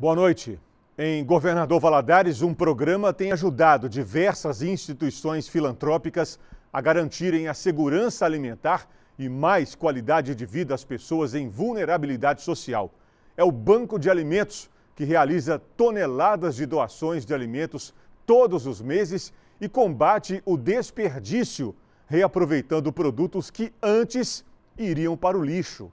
Boa noite. Em Governador Valadares, um programa tem ajudado diversas instituições filantrópicas a garantirem a segurança alimentar e mais qualidade de vida às pessoas em vulnerabilidade social. É o Banco de Alimentos, que realiza toneladas de doações de alimentos todos os meses e combate o desperdício, reaproveitando produtos que antes iriam para o lixo.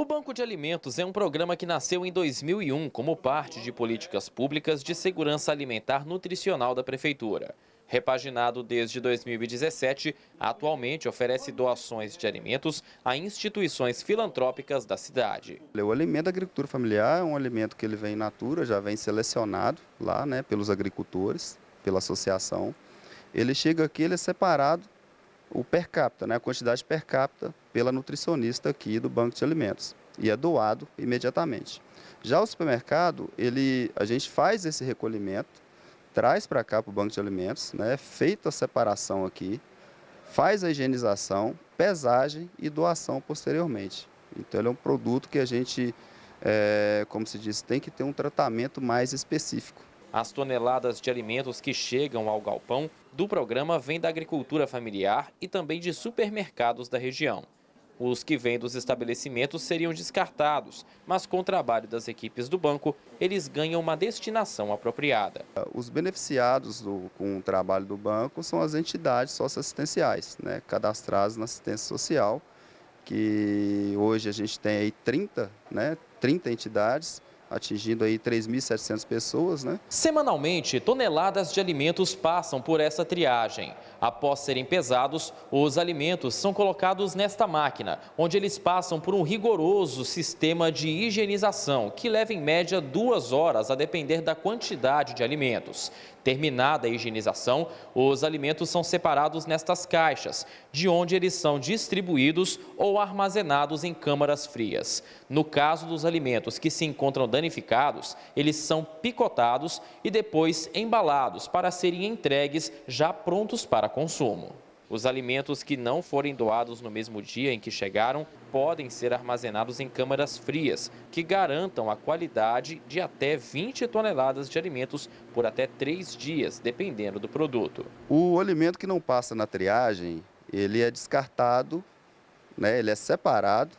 O Banco de Alimentos é um programa que nasceu em 2001 como parte de políticas públicas de segurança alimentar nutricional da Prefeitura. Repaginado desde 2017, atualmente oferece doações de alimentos a instituições filantrópicas da cidade. O alimento da agricultura familiar é um alimento que ele vem in natura, já vem selecionado lá né, pelos agricultores, pela associação. Ele chega aqui, ele é separado o per capita, né, a quantidade per capita pela nutricionista aqui do Banco de Alimentos e é doado imediatamente. Já o supermercado, ele, a gente faz esse recolhimento, traz para cá para o Banco de Alimentos, né, feita a separação aqui, faz a higienização, pesagem e doação posteriormente. Então, ele é um produto que a gente, é, como se diz, tem que ter um tratamento mais específico. As toneladas de alimentos que chegam ao galpão do programa vêm da agricultura familiar e também de supermercados da região. Os que vêm dos estabelecimentos seriam descartados, mas com o trabalho das equipes do banco, eles ganham uma destinação apropriada. Os beneficiados do, com o trabalho do banco são as entidades socioassistenciais, né, cadastradas na assistência social, que hoje a gente tem aí 30, né, 30 entidades, atingindo aí 3.700 pessoas, né? Semanalmente, toneladas de alimentos passam por essa triagem. Após serem pesados, os alimentos são colocados nesta máquina, onde eles passam por um rigoroso sistema de higienização, que leva em média duas horas a depender da quantidade de alimentos. Terminada a higienização, os alimentos são separados nestas caixas, de onde eles são distribuídos ou armazenados em câmaras frias. No caso dos alimentos que se encontram danificados, eles são picotados e depois embalados para serem entregues já prontos para consumo. Os alimentos que não forem doados no mesmo dia em que chegaram podem ser armazenados em câmaras frias, que garantam a qualidade de até 20 toneladas de alimentos por até três dias, dependendo do produto. O alimento que não passa na triagem, ele é descartado, né, ele é separado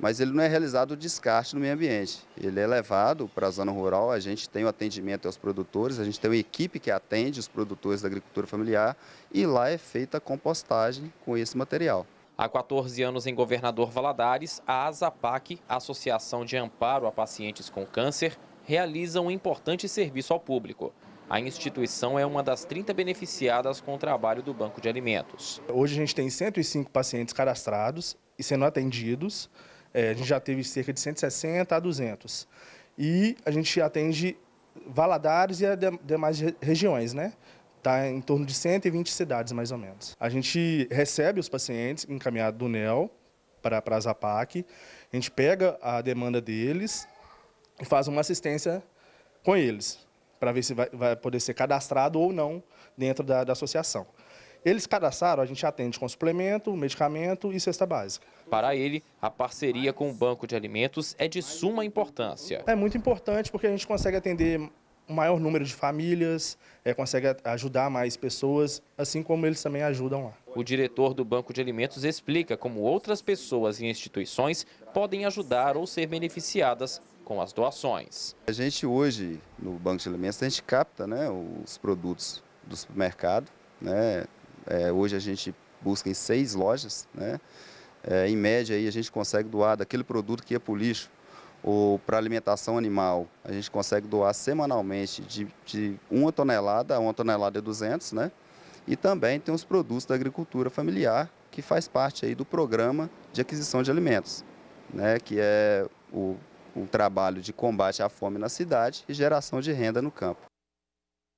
mas ele não é realizado o descarte no meio ambiente. Ele é levado para a zona rural, a gente tem o atendimento aos produtores, a gente tem uma equipe que atende os produtores da agricultura familiar e lá é feita a compostagem com esse material. Há 14 anos em Governador Valadares, a ASAPAC, Associação de Amparo a Pacientes com Câncer, realiza um importante serviço ao público. A instituição é uma das 30 beneficiadas com o trabalho do Banco de Alimentos. Hoje a gente tem 105 pacientes cadastrados e sendo atendidos. É, a gente já teve cerca de 160 a 200. E a gente atende Valadares e demais regiões, né? Está em torno de 120 cidades, mais ou menos. A gente recebe os pacientes encaminhados do NEL para, para a ZAPAC, a gente pega a demanda deles e faz uma assistência com eles, para ver se vai, vai poder ser cadastrado ou não dentro da, da associação. Eles cadastraram, a gente atende com suplemento, medicamento e cesta básica. Para ele, a parceria com o Banco de Alimentos é de suma importância. É muito importante porque a gente consegue atender o maior número de famílias, é, consegue ajudar mais pessoas, assim como eles também ajudam lá. O diretor do Banco de Alimentos explica como outras pessoas e instituições podem ajudar ou ser beneficiadas com as doações. A gente hoje, no Banco de Alimentos, a gente capta né, os produtos do supermercado, né, é, hoje a gente busca em seis lojas, né? É, em média aí a gente consegue doar daquele produto que ia para o lixo ou para alimentação animal, a gente consegue doar semanalmente de, de uma tonelada a uma tonelada e 200, né? E também tem os produtos da agricultura familiar, que faz parte aí do programa de aquisição de alimentos, né? Que é o, o trabalho de combate à fome na cidade e geração de renda no campo.